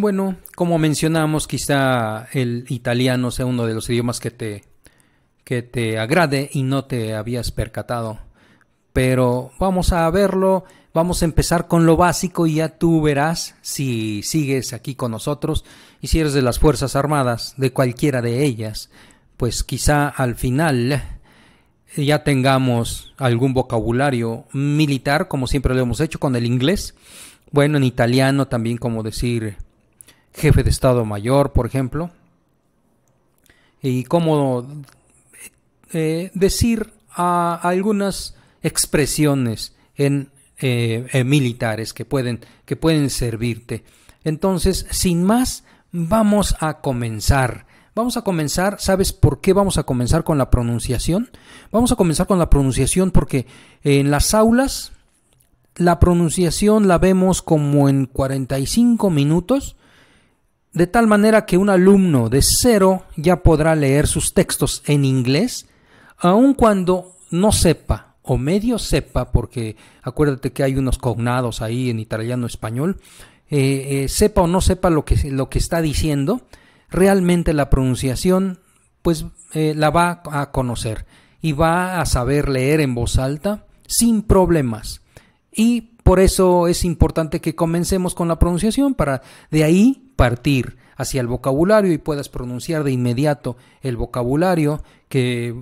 Bueno, como mencionamos, quizá el italiano sea uno de los idiomas que te, que te agrade y no te habías percatado. Pero vamos a verlo, vamos a empezar con lo básico y ya tú verás si sigues aquí con nosotros y si eres de las Fuerzas Armadas, de cualquiera de ellas, pues quizá al final ya tengamos algún vocabulario militar, como siempre lo hemos hecho con el inglés. Bueno, en italiano también como decir jefe de Estado Mayor, por ejemplo, y cómo eh, decir algunas expresiones eh, en, militares que pueden, que pueden servirte. Entonces, sin más, vamos a comenzar. Vamos a comenzar, ¿sabes por qué vamos a comenzar con la pronunciación? Vamos a comenzar con la pronunciación porque en las aulas la pronunciación la vemos como en 45 minutos de tal manera que un alumno de cero ya podrá leer sus textos en inglés, aun cuando no sepa o medio sepa, porque acuérdate que hay unos cognados ahí en italiano español, eh, eh, sepa o no sepa lo que, lo que está diciendo, realmente la pronunciación pues eh, la va a conocer y va a saber leer en voz alta sin problemas. Y por eso es importante que comencemos con la pronunciación para de ahí partir hacia el vocabulario y puedas pronunciar de inmediato el vocabulario que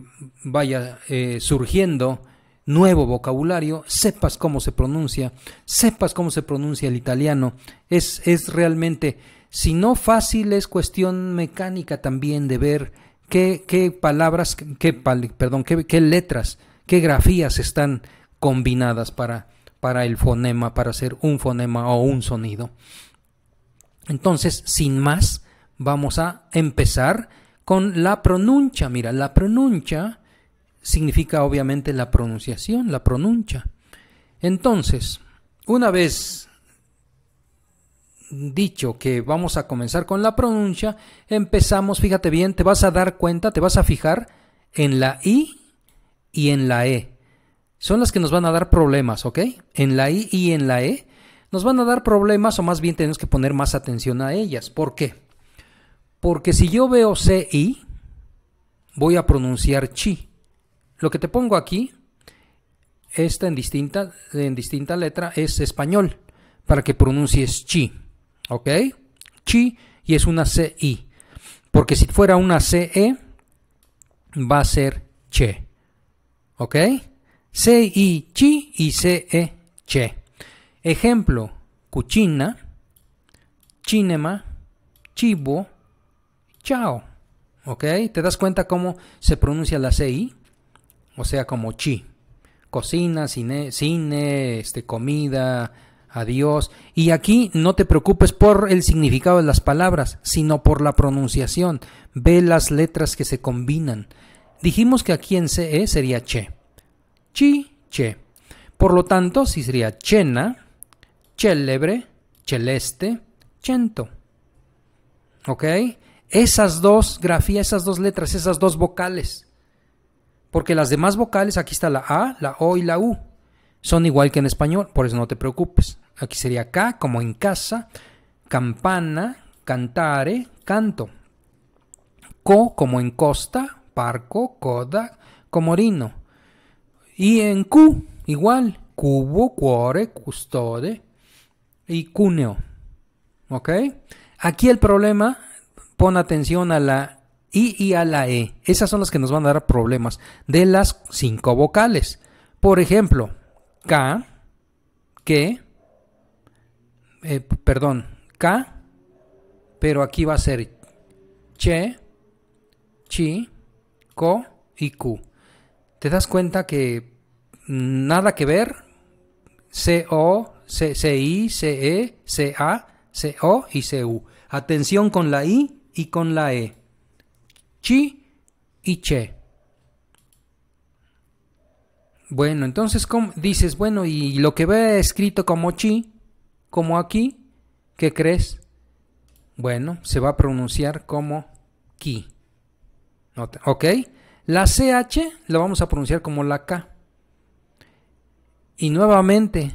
vaya eh, surgiendo, nuevo vocabulario, sepas cómo se pronuncia, sepas cómo se pronuncia el italiano. Es, es realmente, si no fácil, es cuestión mecánica también de ver qué, qué palabras, qué, perdón, qué, qué letras, qué grafías están combinadas para para el fonema, para hacer un fonema o un sonido. Entonces, sin más, vamos a empezar con la pronuncia. Mira, la pronuncia significa obviamente la pronunciación, la pronuncia. Entonces, una vez dicho que vamos a comenzar con la pronuncia, empezamos, fíjate bien, te vas a dar cuenta, te vas a fijar en la I y en la E son las que nos van a dar problemas, ¿ok? En la I y en la E nos van a dar problemas o más bien tenemos que poner más atención a ellas. ¿Por qué? Porque si yo veo CI, voy a pronunciar chi. Lo que te pongo aquí, esta en distinta, en distinta letra, es español, para que pronuncies chi. ¿Ok? Chi y es una CI. Porque si fuera una CE, va a ser che. ¿Ok? I, chi y E, che. Ejemplo, Cuchina. cinema, chivo, chao. ¿Ok? ¿Te das cuenta cómo se pronuncia la CI? O sea, como chi. Cocina, cine, este, comida, adiós. Y aquí no te preocupes por el significado de las palabras, sino por la pronunciación. Ve las letras que se combinan. Dijimos que aquí en CE sería che chi, che. Por lo tanto, sí sería chena, chélebre celeste, chento ¿Ok? Esas dos grafías, esas dos letras, esas dos vocales. Porque las demás vocales, aquí está la A, la O y la U. Son igual que en español, por eso no te preocupes. Aquí sería K, como en casa, campana, cantare, canto. Co, como en costa, parco, coda, comorino. Y en Q, igual, cubo, cuore, custode y cuneo. ¿Ok? Aquí el problema, pon atención a la I y a la E. Esas son las que nos van a dar problemas de las cinco vocales. Por ejemplo, K, que, eh, perdón, K, pero aquí va a ser Che, Chi, Co y Q te das cuenta que nada que ver, C-O, C-I, C-E, C-A, C-O y C-U. Atención con la I y con la E. Chi y Che. Bueno, entonces dices, bueno, y lo que ve escrito como chi, como aquí, ¿qué crees? Bueno, se va a pronunciar como ki. ¿Ok? La CH la vamos a pronunciar como la K. Y nuevamente,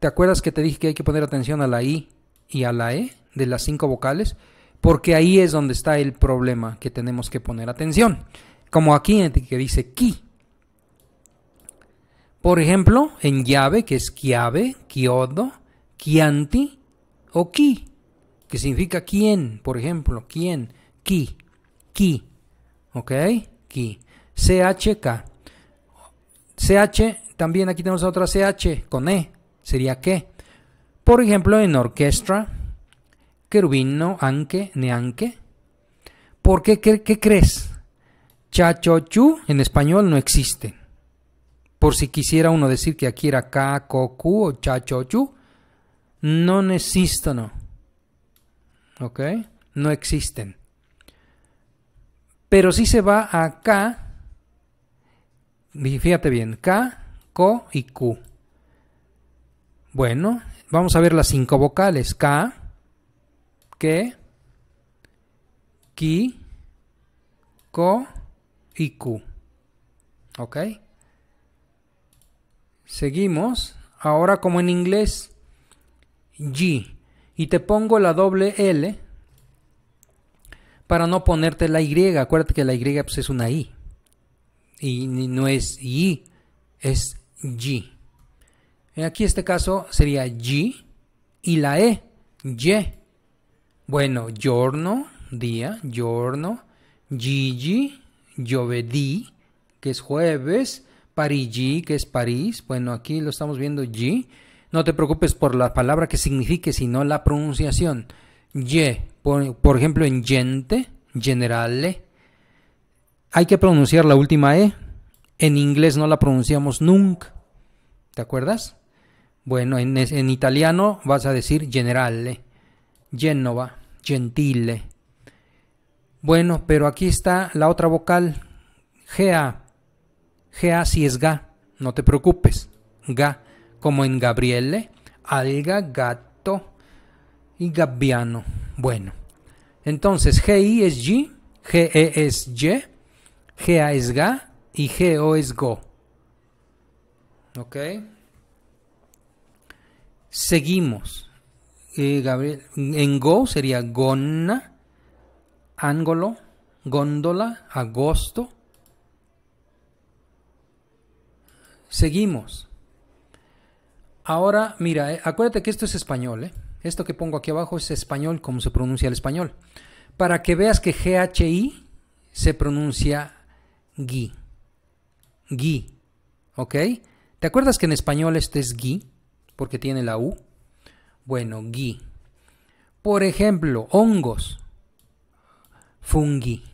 ¿te acuerdas que te dije que hay que poner atención a la I y a la E de las cinco vocales? Porque ahí es donde está el problema que tenemos que poner atención. Como aquí que dice ki. Por ejemplo, en llave, que es KIAVE, KIODO, KIANTI o ki, que significa quién, por ejemplo, quién, qui ki. ¿Ok? CHK. CH, también aquí tenemos otra CH con E, sería que. Por ejemplo, en orquestra, querubino, anque, neanque. ¿Por qué, qué, crees? Chachochu en español no existe. Por si quisiera uno decir que aquí era K, Koku o chachochu, no existen. ¿Ok? No existen. Pero si se va a K, fíjate bien, K, CO y Q. Bueno, vamos a ver las cinco vocales. K, que, ki, CO y Q. ¿Ok? Seguimos. Ahora como en inglés, G. Y te pongo la doble L para no ponerte la Y. Acuérdate que la Y pues, es una I. Y no es Y, es Y. Aquí este caso sería Y y la E, Y. Bueno, giorno, día, giorno, Gigi, que es jueves, Parigi, que es París. Bueno, aquí lo estamos viendo G. No te preocupes por la palabra que signifique, sino la pronunciación. Ye, por, ejemplo, en gente, generale, hay que pronunciar la última E. En inglés no la pronunciamos nunca. ¿Te acuerdas? Bueno, en, italiano vas a decir generale, Genova, gentile. Bueno, pero aquí está la otra vocal, GA. GA si es GA, no te preocupes. GA, como en Gabriele, alga, gat, y Gabbiano. Bueno, entonces GI es G, GE es Y, GA es GA y GO es GO. Ok. Seguimos. Eh, Gabriel, en Go sería Gonna, ángulo, Góndola, Agosto. Seguimos. Ahora, mira, eh, acuérdate que esto es español, ¿eh? Esto que pongo aquí abajo es español, como se pronuncia el español. Para que veas que GHI se pronuncia gui. Gui. ¿Ok? ¿Te acuerdas que en español este es gui? Porque tiene la U. Bueno, gui. Por ejemplo, hongos. Fungi.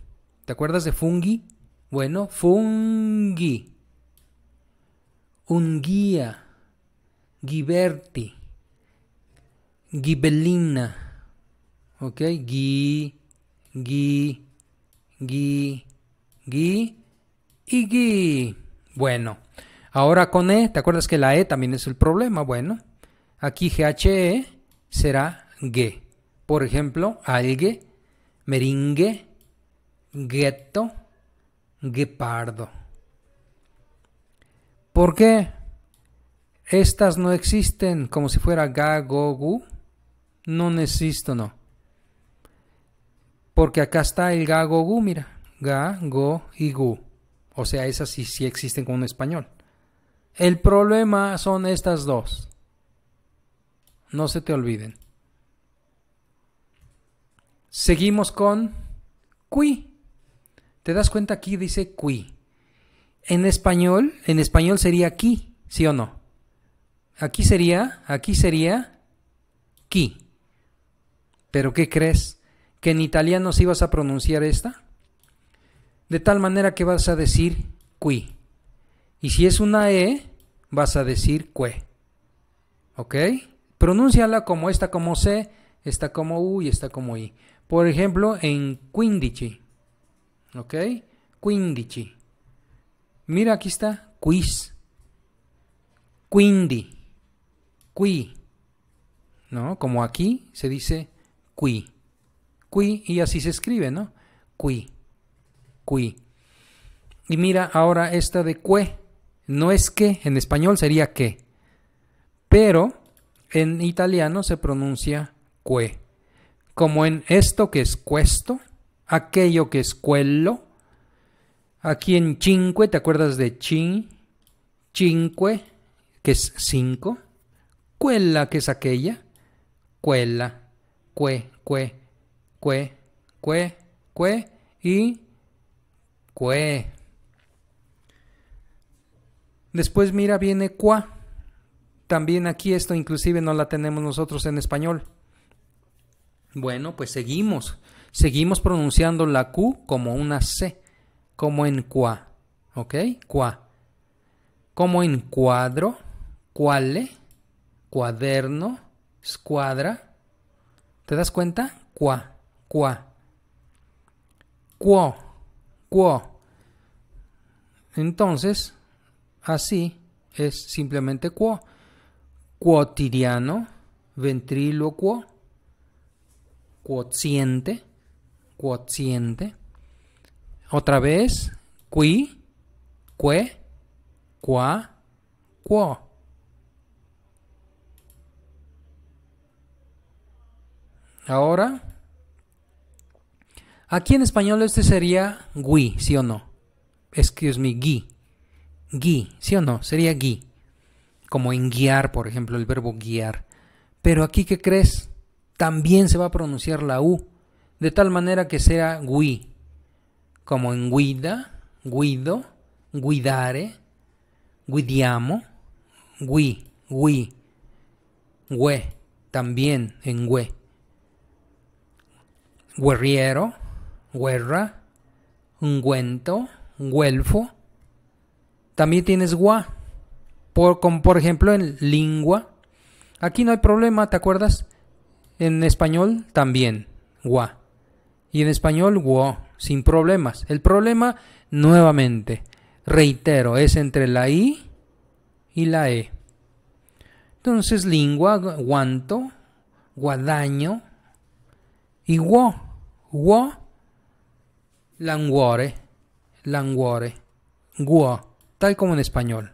¿Te acuerdas de fungi? Bueno, fungi. Unguía. Giberti gibelina, ¿ok? Gui, gui, gui, gui y gui. Bueno, ahora con E, ¿te acuerdas que la E también es el problema? Bueno, aquí GHE será GE. Por ejemplo, algue, meringue, ghetto, guepardo. ¿Por qué? Estas no existen como si fuera ga, go, gu necesito, no. Porque acá está el ga, go, gu, mira. Ga, go y gu. O sea, esas sí, existen con un español. El problema son estas dos. No se te olviden. Seguimos con qui. ¿Te das cuenta aquí dice qui? En español, en español sería aquí, ¿sí o no? Aquí sería, aquí sería qui. ¿Pero qué crees? ¿Que en italiano sí vas a pronunciar esta? De tal manera que vas a decir qui. Y si es una E, vas a decir que. ¿Ok? Pronúnciala como esta como C, esta como U y esta como I. Por ejemplo, en quindici. ¿Ok? Quindici. Mira, aquí está. Quiz. Quindi. Qui. ¿No? Como aquí se dice qui. y así se escribe, ¿no? Qui. Qui. Y mira ahora esta de que. No es que, en español sería que. Pero en italiano se pronuncia que. Como en esto que es cuesto, aquello que es quello. Aquí en cinque, ¿te acuerdas de chin? Cinque, que es cinco. quella que es aquella. cuela cue, cue, cue, cue, cue y cue. Después mira viene cua. También aquí esto inclusive no la tenemos nosotros en español. Bueno, pues seguimos. Seguimos pronunciando la Q como una C, como en cua. ¿Ok? Cua. Como en cuadro, cuale, cuaderno, escuadra, ¿Te das cuenta? Qua, cuá. Quo, Quo. Entonces, así es simplemente cuo. Cuotidiano, ventrílocuo, cuotiente, cuociente. Otra vez, qui, que, qua, cuo. Ahora, aquí en español este sería gui, ¿sí o no? Excuse me, gui. Gui, ¿sí o no? Sería gui. Como en guiar, por ejemplo, el verbo guiar. Pero aquí, ¿qué crees? También se va a pronunciar la U. De tal manera que sea gui. Como en guida, guido, guidare, guidiamo, gui, gui, we. también en gue guerriero, guerra, ungüento, guelfo. También tienes gua, por, por ejemplo en lingua. Aquí no hay problema, ¿te acuerdas? En español también, gua. Y en español, guo, sin problemas. El problema, nuevamente, reitero, es entre la I y la E. Entonces, lingua, guanto, guadaño, y wo, languore, languore, guo, tal como en español.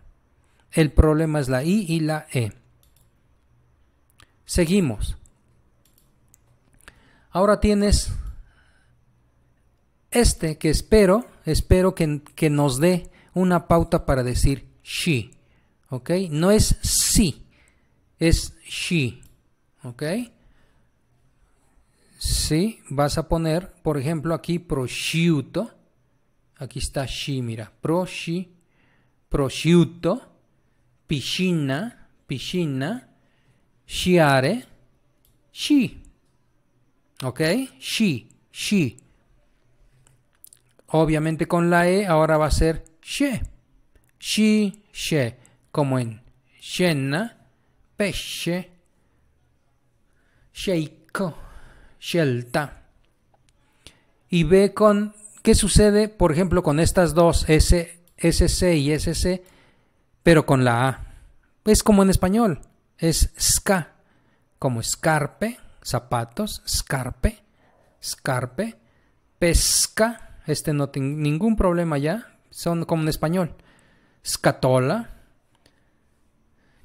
El problema es la I y la E. Seguimos. Ahora tienes este que espero, espero que, que nos dé una pauta para decir she. ¿Ok? No es si, es she. ¿Ok? si, Vas a poner, por ejemplo, aquí prosciutto. Aquí está shi, mira. prosci, prosciutto, piscina, piscina, shiare shi ¿Ok? shi sci. Obviamente con la E ahora va a ser she. She, she. Como en shena pesce, sheiko y ve con qué sucede, por ejemplo, con estas dos, S, SC y SC, pero con la A. Es como en español, es ska, como escarpe, zapatos, escarpe, escarpe, pesca, este no tiene ningún problema ya, son como en español, scatola,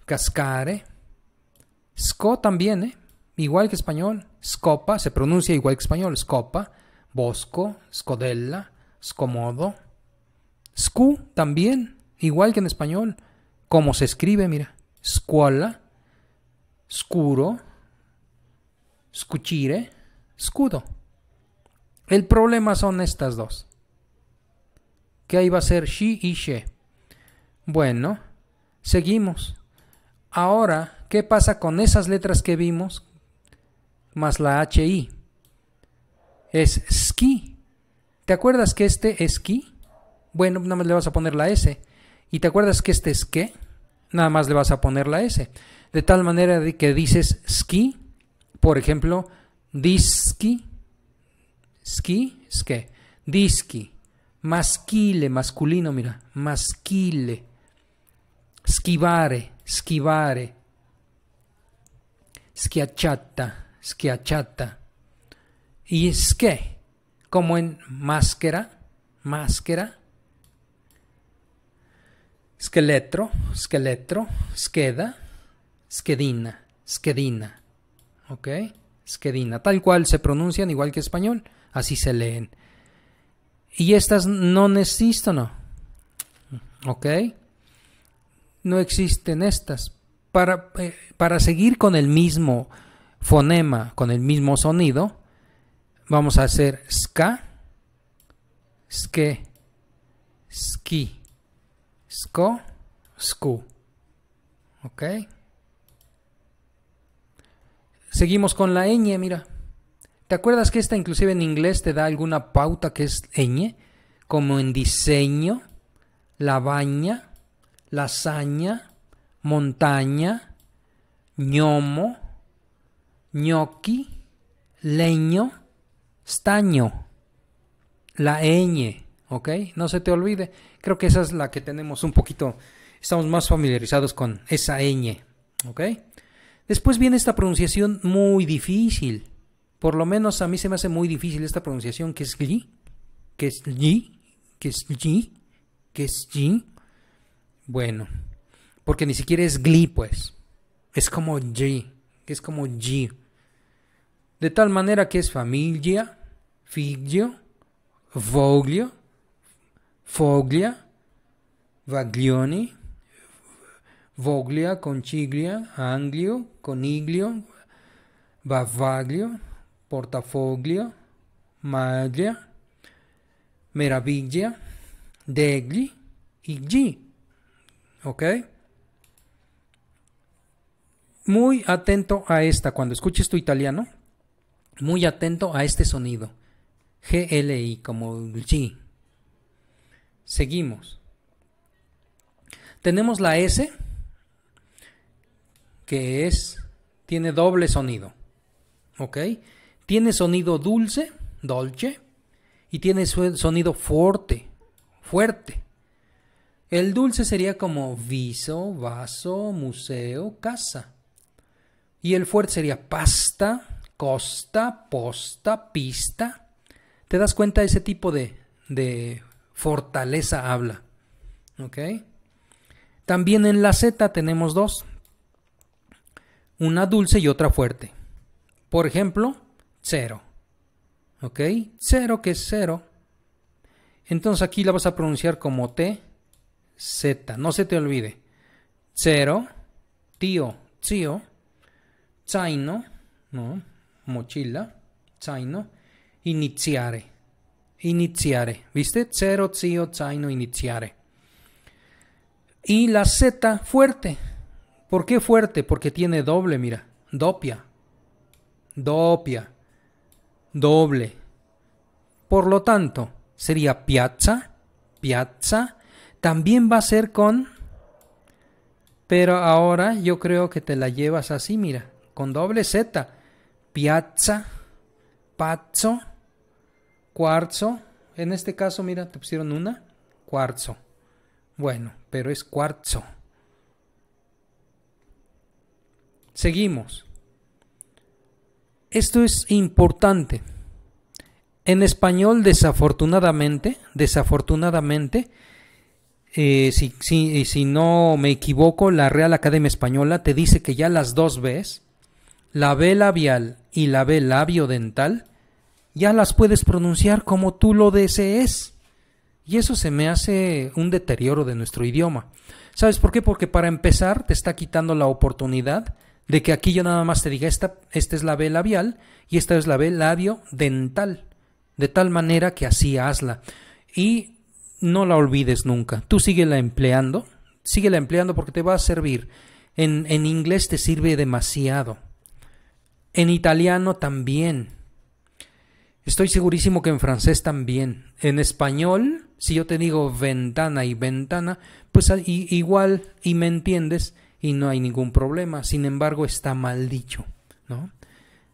cascare, sco también, ¿eh? igual que español, Scopa se pronuncia igual que español. Scopa, Bosco, Scodella, Scomodo. Scu también, igual que en español. Como se escribe, mira. Scuola, Scuro, Scuchire, Scudo. El problema son estas dos. Que ahí va a ser she y she. Bueno, seguimos. Ahora, ¿qué pasa con esas letras que vimos más la HI. Es ski. ¿Te acuerdas que este es SKI? Bueno, nada más le vas a poner la S. ¿Y te acuerdas que este es qué? Nada más le vas a poner la S. De tal manera de que dices ski, por ejemplo, diski, ski, ske, diski, masquile, masculino, mira, masquile, schivare, schivare, schiacciata, squiachata Y qué? como en máscara, máscara. Scheletro, Skeletro. esqueda esquedina esquedina ¿Ok? esquedina Tal cual se pronuncian, igual que español, así se leen. Y estas no no ¿Ok? No existen estas. Para, eh, para seguir con el mismo fonema con el mismo sonido, vamos a hacer ska, ske, ski, sko, sku. ¿Ok? Seguimos con la ñ, mira. ¿Te acuerdas que esta inclusive en inglés te da alguna pauta que es ñ? Como en diseño, la baña, lasaña, montaña, ñomo, ñoqui, leño, staño. La ñ, ¿ok? No se te olvide. Creo que esa es la que tenemos un poquito, estamos más familiarizados con esa ñ, ¿ok? Después viene esta pronunciación muy difícil. Por lo menos a mí se me hace muy difícil esta pronunciación que es gli, que es gli, que es gli, que es gli. Bueno, porque ni siquiera es gli, pues. Es como g, que es como g. De tal manera que es familia, figlio, voglio, foglia, vaglioni, voglia, conciglia, anglio, coniglio, bavaglio, portafoglio, maglia, meraviglia, degli y ¿Ok? Muy atento a esta. Cuando escuches tu italiano, muy atento a este sonido. GLI como G. Seguimos. Tenemos la S que es tiene doble sonido. ¿Ok? Tiene sonido dulce, dolce y tiene sonido fuerte, fuerte. El dulce sería como viso, vaso, museo, casa. Y el fuerte sería pasta, costa, posta, pista. ¿Te das cuenta? Ese tipo de, de fortaleza habla. ¿Ok? También en la Z tenemos dos. Una dulce y otra fuerte. Por ejemplo, cero. ¿Ok? Cero que es cero. Entonces aquí la vas a pronunciar como T, Z. No se te olvide. Cero, tío, tío, zaino, ¿no? mochila, zaino, iniziare. Iniziare, ¿viste? Cero, zio, zaino, iniziare. Y la Z fuerte. ¿Por qué fuerte? Porque tiene doble, mira. Doppia. Doppia. Doble. Por lo tanto, sería piazza, piazza. También va a ser con... Pero ahora yo creo que te la llevas así, mira. Con doble Z piazza, pazzo, cuarzo. En este caso, mira, te pusieron una, cuarzo. Bueno, pero es cuarzo. Seguimos. Esto es importante. En español, desafortunadamente, desafortunadamente, eh, si, si, no me equivoco, la Real Academia Española te dice que ya las dos ves, la B labial y la B labiodental, ya las puedes pronunciar como tú lo desees. Y eso se me hace un deterioro de nuestro idioma. ¿Sabes por qué? Porque para empezar te está quitando la oportunidad de que aquí yo nada más te diga esta, esta es la B labial y esta es la B labio dental. De tal manera que así hazla. Y no la olvides nunca. Tú síguela empleando. Síguela empleando porque te va a servir. En, en inglés te sirve demasiado. En italiano también. Estoy segurísimo que en francés también. En español, si yo te digo ventana y ventana, pues igual y me entiendes y no hay ningún problema. Sin embargo, está mal dicho, ¿no?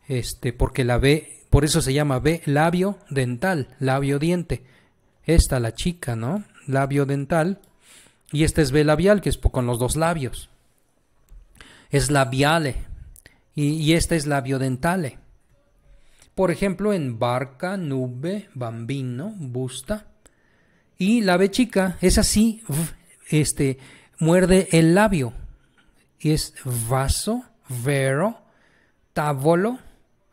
Este, porque la B, por eso se llama B labio dental, labio diente. Esta la chica, ¿no? Labio dental. Y este es B labial, que es con los dos labios. Es labiale, y, esta es labio dentale. Por ejemplo, en barca, nube, bambino, busta. Y la B chica es así, este, muerde el labio. Y es vaso, vero, tábolo,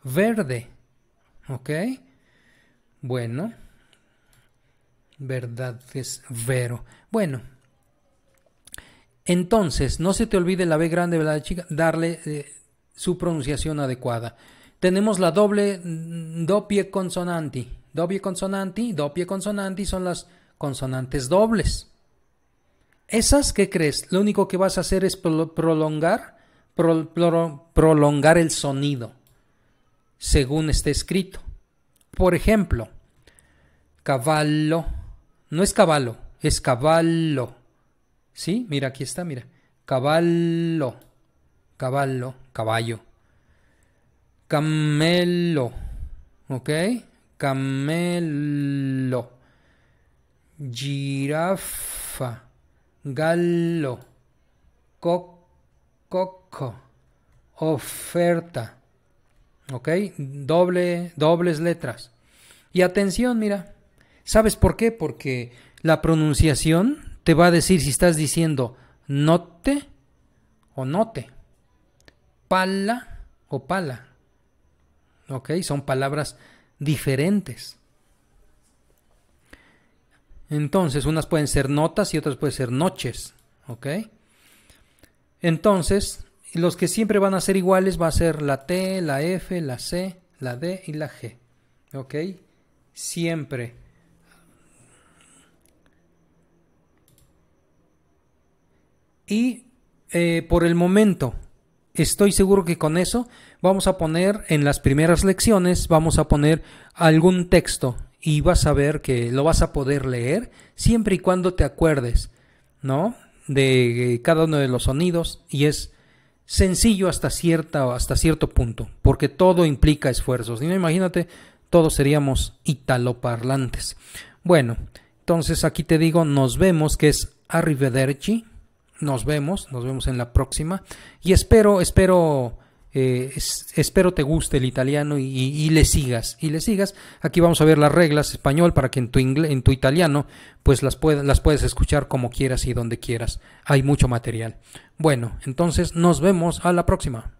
verde. ¿Ok? Bueno. Verdad es vero. Bueno. Entonces, no se te olvide la B grande, ¿verdad, chica? Darle eh, su pronunciación adecuada. Tenemos la doble mm, doppie consonanti. doble consonanti, doppie consonante son las consonantes dobles. Esas, ¿qué crees? Lo único que vas a hacer es prolongar, prolongar el sonido, según esté escrito. Por ejemplo, caballo, no es caballo, es caballo. ¿Sí? Mira, aquí está, mira. Caballo caballo, caballo. Camelo, ¿ok? Camelo. Girafa. gallo, coco, oferta. ¿Ok? Doble, dobles letras. Y atención, mira. ¿Sabes por qué? Porque la pronunciación te va a decir si estás diciendo note o note. Pala o pala. ¿Ok? Son palabras diferentes. Entonces, unas pueden ser notas y otras pueden ser noches. ¿Ok? Entonces, los que siempre van a ser iguales va a ser la T, la F, la C, la D y la G. ¿Ok? Siempre. Y eh, por el momento, estoy seguro que con eso vamos a poner en las primeras lecciones, vamos a poner algún texto y vas a ver que lo vas a poder leer siempre y cuando te acuerdes, ¿no? De cada uno de los sonidos y es sencillo hasta cierta hasta cierto punto, porque todo implica esfuerzos. Y no imagínate, todos seríamos italoparlantes. Bueno, entonces aquí te digo, nos vemos que es arrivederci nos vemos, nos vemos en la próxima. Y espero, espero, eh, espero te guste el italiano y, le sigas, y le sigas. Aquí vamos a ver las reglas español para que en tu, inglés, en tu italiano pues las, puedas las puedes escuchar como quieras y donde quieras. Hay mucho material. Bueno, entonces nos vemos a la próxima.